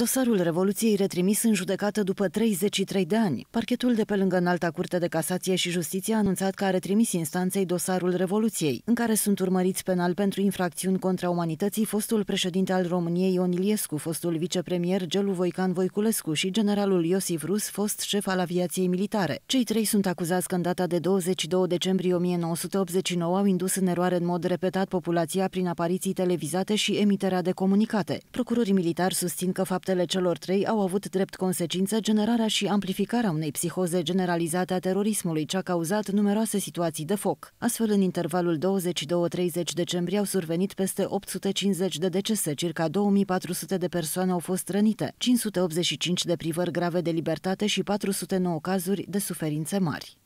Dosarul Revoluției retrimis în judecată după 33 de ani. Parchetul de pe lângă Înalta Curte de Casație și Justiție a anunțat că a retrimis instanței dosarul Revoluției, în care sunt urmăriți penal pentru infracțiuni contra umanității fostul președinte al României Ion Iliescu, fostul vicepremier Gelu Voican Voiculescu și generalul Iosif Rus, fost șef al aviației militare. Cei trei sunt acuzați că în data de 22 decembrie 1989 au indus în eroare în mod repetat populația prin apariții televizate și emiterea de comunicate. Procurorii militari susțin că fapt Faptele celor trei au avut drept consecință generarea și amplificarea unei psihoze generalizate a terorismului, ce a cauzat numeroase situații de foc. Astfel, în intervalul 22-30 decembrie au survenit peste 850 de decese, circa 2400 de persoane au fost rănite, 585 de privări grave de libertate și 409 cazuri de suferințe mari.